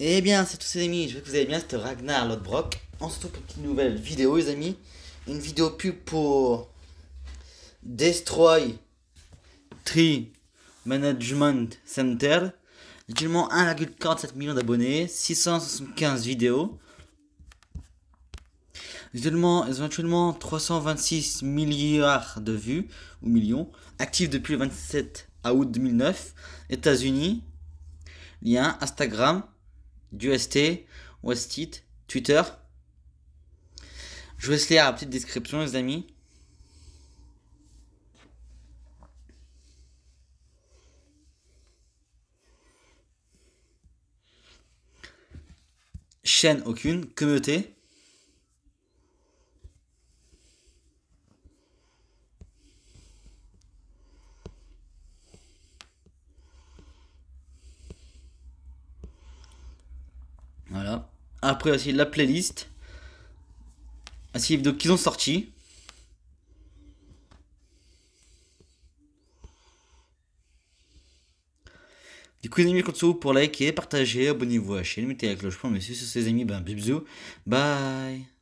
Et eh bien, c'est tous les amis, je que vous allez bien, c'était Ragnar Lodbrok. On se retrouve pour une nouvelle vidéo, les amis. Une vidéo pub pour Destroy Tree Management Center. Actuellement 1,47 million d'abonnés, 675 vidéos. Actuellement, 326 milliards de vues, ou millions, actifs depuis le 27 août 2009. États-Unis, lien, Instagram, du ST, Westit, Twitter. Je vais laisse lire la petite description, les amis. Chaîne aucune, communauté. Après aussi la playlist. Ainsi les qu'ils ont sorti. Du coup les amis, comptez vous pour liker, partager, abonnez-vous à la chaîne, mettez la cloche pour messieurs sur ses amis, ben bisous, bye